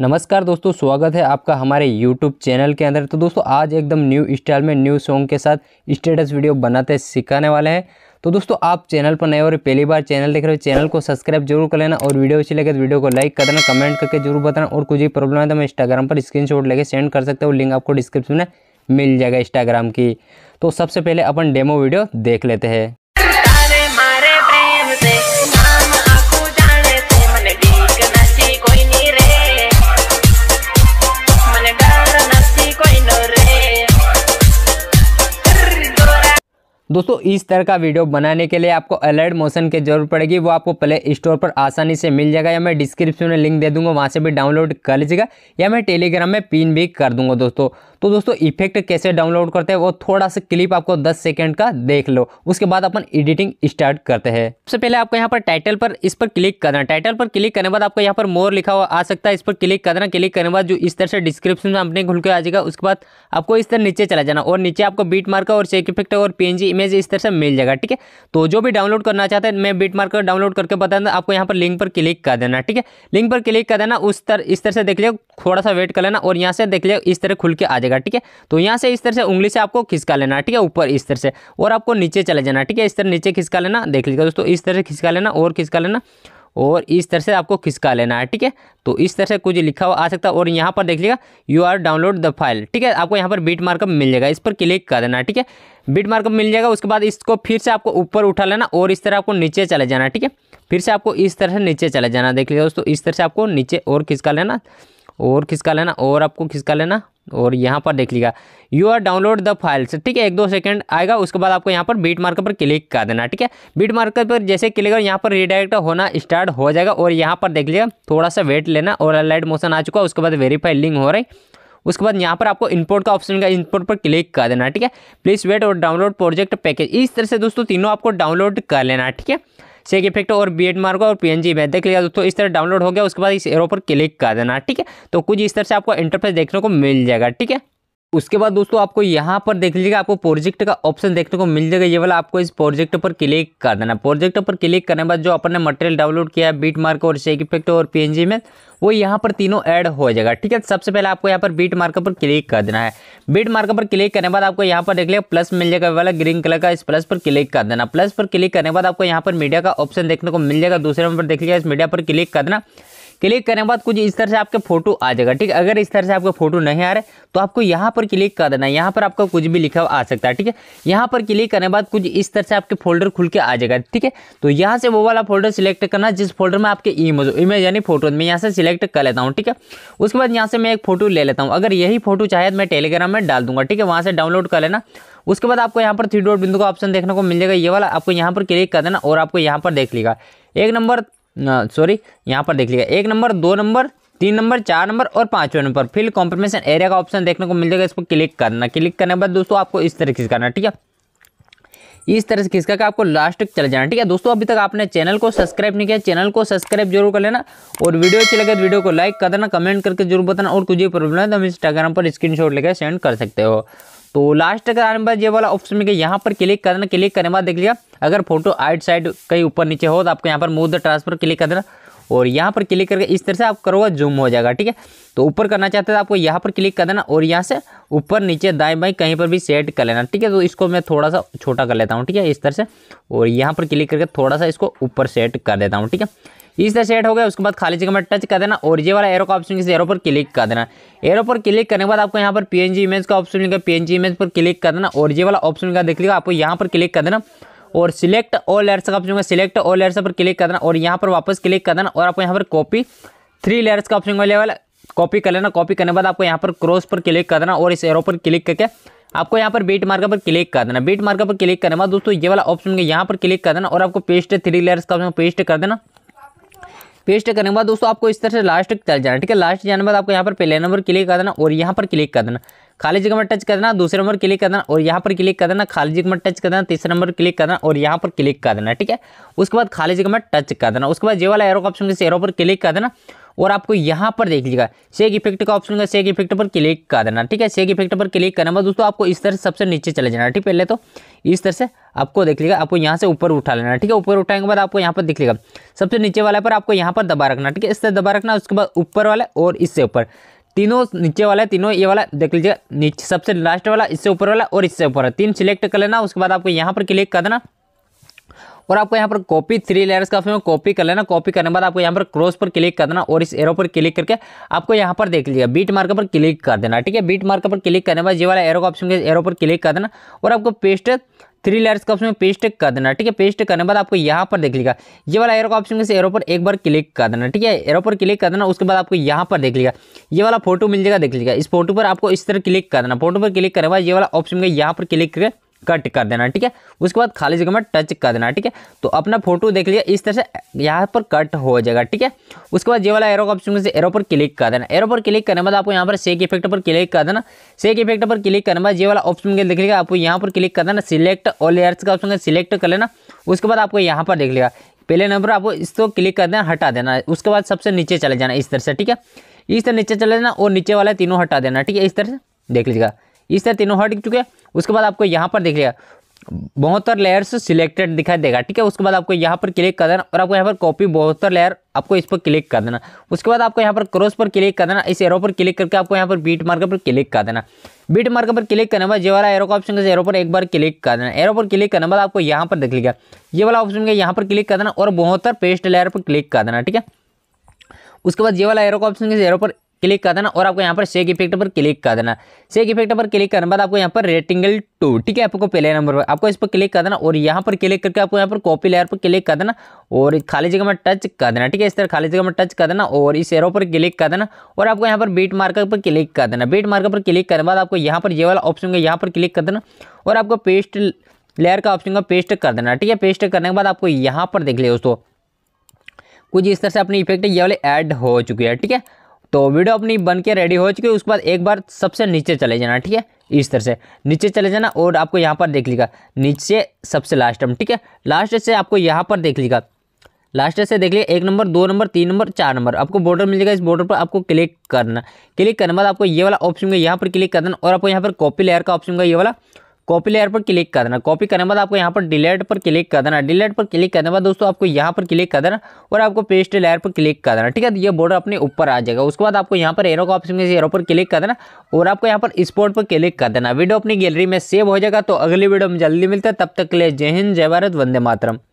नमस्कार दोस्तों स्वागत है आपका हमारे YouTube चैनल के अंदर तो दोस्तों आज एकदम न्यू स्टाइल में न्यू सॉन्ग के साथ स्टेटस वीडियो बनाते सिखाने वाले हैं तो दोस्तों आप चैनल पर नए और पहली बार चैनल देख रहे हो चैनल को सब्सक्राइब जरूर कर लेना और वीडियो अच्छी लगे तो वीडियो को लाइक कर देना कमेंट करके जरूर बताना और कुछ भी प्रॉब्लम है तो मैं इंस्टाग्राम पर स्क्रीन लेके सेंड कर सकता हूँ लिंक आपको डिस्क्रिप्शन में मिल जाएगा इंस्टाग्राम की तो सबसे पहले अपन डेमो वीडियो देख लेते हैं दोस्तों इस तरह का वीडियो बनाने के लिए आपको अलर्ट मोशन की जरूरत पड़ेगी वो आपको प्ले स्टोर पर आसानी से मिल जाएगा या मैं डिस्क्रिप्शन में लिंक दे दूंगा वहाँ से भी डाउनलोड कर लीजिएगा या मैं टेलीग्राम में पिन भी कर दूंगा दोस्तों तो दोस्तों इफेक्ट कैसे डाउनलोड करते हैं वो थोड़ा सा क्लिप आपको दस सेकेंड का देख लो उसके बाद अपन एडिटिंग स्टार्ट करते हैं सबसे पहले आपको यहाँ पर टाइटल पर इस पर क्लिक करना टाइटल पर क्लिक करने बाद आपको यहाँ पर मोर लिखा हुआ आ सकता है इस पर क्लिक करना क्लिक करने बाद जो इस तरह से डिस्क्रिप्शन में अपने खुल के आ जाएगा उसके बाद आपको इस तरह नीचे चला जाना और नीचे आपको बीट मार्क और चेक इफेक्ट और पी इमेज इमेज इस तरह से मिल जाएगा ठीक है तो जो भी डाउनलोड करना चाहते हैं मैं बिट मार्कर डाउनलोड करके बता दें आपको यहाँ पर लिंक पर क्लिक कर देना ठीक है लिंक पर क्लिक कर देना उस तरह इस तरह से देख लिया थोड़ा सा वेट कर लेना और यहाँ से देख लिया इस तरह खुल के आ जाएगा ठीक है तो यहाँ से इस तरह से उंगली से आपको खिसका लेना ठीक है ऊपर इस तरह से और आपको नीचे चले जाना ठीक है इस तरह नीचे खिसका लेना देख लीजिएगा दोस्तों इस तरह से खिसका लेना और खिसका लेना और इस तरह से आपको खिसका लेना है ठीक है तो इस तरह से कुछ लिखा हुआ आ सकता है और यहाँ पर देख लीजिएगा you are download the file ठीक है आपको यहाँ पर बीट मार्कअप मिल जाएगा इस पर क्लिक कर देना ठीक है बीट मार्कअप मिल जाएगा उसके बाद इसको फिर से आपको ऊपर उठा लेना और इस तरह आपको नीचे चले जाना ठीक है फिर से आपको इस तरह से नीचे चले जाना देख लीजिए दोस्तों इस तरह से आपको नीचे और खिसका लेना और खिसका लेना और आपको खिसका लेना और यहाँ पर देख लीजिएगा you are download the files ठीक है एक दो सेकंड आएगा उसके बाद आपको यहाँ पर बीट मार्कर पर क्लिक कर देना ठीक है बीट मार्कर पर जैसे क्लिक कर यहाँ पर रिडायरेक्ट होना स्टार्ट हो जाएगा और यहाँ पर देख लीजिएगा थोड़ा सा वेट लेना और लाइट मोशन आ चुका है उसके बाद वेरीफाई लिंक हो रही उसके बाद यहाँ पर आपको इंपोर्ट का ऑप्शन का इंपोर्ट पर क्लिक कर देना ठीक है प्लीज़ वेट और डाउनलोड प्रोजेक्ट पैकेज इस तरह से दोस्तों तीनों आपको डाउनलोड कर लेना ठीक है सेक इफेक्ट तो और बी एड मार्क और पी में देख लिया दोस्तों इस तरह डाउनलोड हो गया उसके बाद इस एरो पर क्लिक कर देना ठीक है तो कुछ इस तरह से आपको इंटरफेस देखने को मिल जाएगा ठीक है उसके बाद दोस्तों आपको यहाँ पर देख लीजिएगा आपको प्रोजेक्ट का ऑप्शन देखने को मिल जाएगा ये वाला आपको इस प्रोजेक्ट पर क्लिक कर देना प्रोजेक्ट पर क्लिक करने के बाद जो अपन ने मटेरियल डाउनलोड किया है बीट मार्क और शेक इफेक्ट और पीएनजी में वो यहाँ पर तीनों ऐड हो जाएगा ठीक है सबसे पहले आपको यहाँ पर बीट मार्क पर क्लिक कर देना है बीट मार्क पर क्लिक करने के बाद आपको यहाँ पर देख लिया प्लस मिल जाएगा वाला ग्रीन कलर का इस प्लस पर क्लिक कर देना प्लस पर क्लिक करने के बाद आपको यहाँ पर मीडिया का ऑप्शन देखने को मिल जाएगा दूसरे नंबर देख लिया इस मीडिया पर क्लिक कर देना क्लिक करने के बाद कुछ इस तरह से आपके फोटो आ जाएगा ठीक है अगर इस तरह से आपके फोटो नहीं आ रहे तो आपको यहाँ पर क्लिक कर देना यहाँ पर आपका कुछ भी लिखा आ सकता है ठीक है यहाँ पर क्लिक करने के बाद कुछ इस तरह से आपके फोल्डर खुल के आ जाएगा ठीक है तो यहाँ से वो वाला फोल्डर सिलेक्ट करना जिस फोल्डर में आपके इमेज इमेज यानी फोटो मैं यहाँ से सिलेक्ट कर लेता हूँ ठीक है उसके बाद यहाँ से मैं एक फोटो ले लेता हूँ अगर यही फोटो चाहे तो मैं टेलीग्राम में डाल दूंगा ठीक है वहाँ से डाउनलोड कर लेना उसके बाद आपको यहाँ पर थ्री डॉट बिंदु का ऑप्शन देखने को मिल जाएगा ये वाला आपको यहाँ पर क्लिक कर देना और आपको यहाँ पर देख लेगा एक नंबर सॉरी यहाँ पर देख लीजिएगा एक नंबर दो नंबर तीन नंबर चार नंबर और पाँचवें नंबर फिल कॉम्प्रमेशन एरिया का ऑप्शन देखने को मिल जाएगा इसको क्लिक करना क्लिक करने के बाद दोस्तों आपको इस तरीके से करना ठीक है इस तरह से खिसका आपको लास्ट तक चले जाना ठीक है दोस्तों अभी तक आपने चैनल को सब्सक्राइब नहीं किया चैनल को सब्सक्राइब जरूर कर लेना और वीडियो अच्छी लगे तो वीडियो को लाइक कर देना कमेंट करके जरूर बताना और कुछ भी प्रॉब्लम है तो हम इंस्टाग्राम पर स्क्रीन लेकर सेंड कर सकते हो तो लास्ट अगर आने बाद ये वाला ऑप्शन में यहाँ पर क्लिक करना क्लिक करने बाद देख लिया अगर फोटो आइट साइड कहीं ऊपर नीचे हो तो आपको यहाँ पर मूव द ट्रांसफर क्लिक कर देना और यहाँ पर क्लिक करके इस तरह से आप करोगे जूम हो जाएगा ठीक है तो ऊपर करना चाहते हैं तो आपको यहाँ पर क्लिक कर देना और यहाँ से ऊपर नीचे दाएं बाएं कहीं पर भी सेट कर लेना ठीक है तो इसको मैं थोड़ा सा छोटा कर लेता हूँ ठीक है इस तरह से और यहाँ पर क्लिक करके थोड़ा सा इसको ऊपर सेट कर देता हूँ ठीक है इस तरह सेट हो गया उसके बाद खाली जगह में टच कर देना और ये वाला एरो का ऑप्शन एरो पर क्लिक कर देना एरो पर क्लिक करने के बाद आपको यहाँ पर पी इमेज का ऑप्शन मिलेगा पी इमेज पर क्लिक कर देना और ये वाला ऑप्शन का देख लीजिएगा आपको यहाँ पर क्लिक कर देना और सिलेक्ट ऑल लेयर्स का ऑप्शन होगा सिलेक्ट ऑल लेयर्स पर क्लिक कर देना और यहाँ पर वापस क्लिक कर देना और आपको यहाँ पर कॉपी थ्री लेयर्स का ऑप्शन वाले वाला कॉपी कर लेना कॉपी करने के बाद आपको यहाँ पर क्रॉस पर क्लिक कर देना और इस एरो पर क्लिक करके आपको यहाँ पर बीट मार्कर पर क्लिक कर देना बीट मार्कर पर क्लिक करने के बाद दोस्तों ये वाला ऑप्शन यहाँ पर क्लिक कर देना और आपको पेस्ट थ्री लेयर्स का ऑप्शन पेस्ट कर देना पेस्ट करने के बाद दोस्तों आपको इस तरह से लास्ट तक चल जाना ठीक है लास्ट जाने के बाद आपको यहाँ पर पहले नंबर क्लिक कर देना और यहाँ पर क्लिक कर देना खाली जगह में टच कर देना दूसरे नंबर क्लिक कर देना और यहाँ पर क्लिक कर देना खाली जगह में टच कर देना तीसरे नंबर क्लिक कर देना और यहाँ पर क्लिक कर देना ठीक है उसके बाद खाली जगह में टच कर देना उसके बाद जे वाला एरो ऑप्शन इस एरो पर क्लिक कर देना और आपको यहाँ पर देख लीजिएगा शेक इफेक्ट का ऑप्शन होगा शेक इफेक्ट पर क्लिक कर देना ठीक है शेक इफेक्ट पर क्लिक करना बाद दोस्तों आपको इस तरह से सबसे नीचे चले जाना ठीक पहले तो इस तरह से आपको देख लीजिएगा आपको यहाँ से ऊपर उठा लेना ठीक है ऊपर उठाने के बाद आपको यहाँ पर दिख लेगा सबसे नीचे वाला पर आपको यहाँ पर दबा रखना ठीक है इस तरह दबा रखना उसके बाद ऊपर वाला और इससे ऊपर तीनों नीचे वाला है तीनों ये वाला देख लीजिएगा नीचे सबसे लास्ट वाला इससे ऊपर वाला और इससे ऊपर तीन सिलेक्ट कर लेना उसके बाद आपको यहाँ पर क्लिक कर देना और आपको यहाँ पर कॉपी थ्री लेयर्स का ऑप्शन कॉपी कर लेना कॉपी करने के बाद आपको यहाँ पर क्रॉस पर क्लिक कर देना और इस एरो पर क्लिक करके आपको यहाँ पर देख लीजिएगा बीट मार्क पर क्लिक कर देना ठीक है बीट मार्क पर क्लिक करने बाद ये वाला एरो का ऑप्शन एरो पर क्लिक कर देना और आपको पेस्ट थ्री लेयर्स का ऑप्शन में पेस्ट कर देना ठीक है पेस्ट करने बाद आपको यहाँ पर देख लीजिएगा ये वाला एरो का ऑप्शन में से एरो पर एक बार क्लिक कर देना ठीक है एरो पर क्लिक कर देना उसके बाद आपको यहाँ पर देख लीजिएगा ये वाला फोटो मिल जाएगा देख लीजिएगा इस फोटो पर आपको इस तरह क्लिक कर देना फोटो पर क्लिक करने बाद ये वाला ऑप्शन यहाँ पर क्लिक करके कट कर देना ठीक है उसके बाद खाली जगह में टच कर देना ठीक है तो अपना फोटो देख लिया इस तरह से यहाँ पर कट हो जाएगा ठीक है उसके बाद ये वाला एरो का ऑप्शन से एरो पर क्लिक कर देना एरो पर क्लिक करने के बाद आपको यहाँ पर सेक इफेक्ट पर क्लिक कर देना सेक इफेक्ट पर क्लिक करने के बाद ये वाला ऑप्शन देख लिया आपको यहाँ पर क्लिक कर देना सिलेक्ट और एयर्स का ऑप्शन सिलेक्ट कर लेना उसके बाद आपको यहाँ पर देख लेगा पहले नंबर आपको इसको क्लिक कर देना हटा देना उसके बाद सबसे नीचे चले जाना इस तरह से ठीक है इस तरह नीचे चले जाना और नीचे वाला तीनों हटा देना ठीक है इस तरह से देख लीजिएगा इस तरह तीनों हट चुके हैं उसके बाद आपको यहाँ पर देख लिया बहत्तर लेयर्स सिलेक्टेड दिखाई देगा ठीक है उसके बाद आपको यहाँ पर क्लिक कर देना और आपको यहाँ पर कॉपी बहत्तर लेयर आपको इस पर क्लिक कर देना उसके बाद आपको यहाँ पर क्रॉस पर क्लिक कर देना इस एरो पर क्लिक करके आपको यहाँ पर बीट मार्कर पर क्लिक कर देना बीट मार्कर पर क्लिक करने बाद ये वाला एरो का ऑप्शन एरो पर एक बार क्लिक कर देना एरो पर क्लिक करने बाद आपको यहाँ पर देख लिया ये वाला ऑप्शन है यहाँ पर क्लिक कर देना और बहुत पेस्ट लेयर पर क्लिक कर देना ठीक है उसके बाद ये वाला एरो का ऑप्शन है एरो पर क्लिक कर देना और आपको यहाँ पर शेक इफेक्ट पर क्लिक कर देना शेक इफेक्ट पर क्लिक करने बाद आपको यहाँ पर रेटिंगल टू ठीक है आपको पहले नंबर पर आपको इस पर क्लिक कर देना और यहाँ पर क्लिक करके आपको यहाँ पर कॉपी लेयर पर क्लिक कर देना और खाली जगह में टच कर देना ठीक है इस तरह खाली जगह में टच कर देना और इस एरो पर क्लिक कर देना और आपको यहाँ पर बीट मार्कर पर क्लिक कर देना बीट मार्कर पर क्लिक करने बाद आपको यहाँ पर ये वाला ऑप्शन है यहाँ पर क्लिक कर देना और आपको पेस्ट लेयर का ऑप्शन का पेस्ट कर देना ठीक है पेस्ट करने के बाद आपको यहाँ पर देख लिया दोस्तों कुछ इस तरह से अपनी इफेक्ट ये वाले ऐड हो चुकी है ठीक है तो वीडियो अपनी बन के रेडी हो चुकी है उसके बाद एक बार सबसे नीचे चले जाना ठीक है इस तरह से नीचे चले जाना और आपको यहाँ पर देख लीजिएगा नीचे सबसे लास्ट में ठीक है लास्ट से आपको यहाँ पर देख लीजिएगा लास्ट से देख लीजिए एक नंबर दो नंबर तीन नंबर चार नंबर आपको बॉर्डर मिलेगा इस बॉर्डर पर आपको क्लिक करना क्लिक करने बाद आपको ये वाला ऑप्शन का यहाँ पर क्लिक कर देना और आपको यहाँ पर कॉपी लेयर का ऑप्शन का ये वाला कॉपी लेयर पर क्लिक कर देना कॉपी करने के बाद आपको यहाँ पर डिलेट पर क्लिक कर देना डिलेट पर क्लिक करने के बाद दोस्तों आपको यहाँ पर क्लिक कर देना और आपको पेस्ट लेयर पर क्लिक कर देना ठीक है तो ये बॉर्डर अपने ऊपर आ जाएगा उसके बाद आपको यहाँ पर एरो का ऑप्शन में एरो पर क्लिक कर देना और आपको यहाँ पर स्पॉट पर क्लिक कर देना वीडियो अपनी गैलरी में सेव हो जाएगा तो अगली वीडियो में जल्दी मिलता है तब तक के लिए जय हिंद जय भारत वंदे मातरम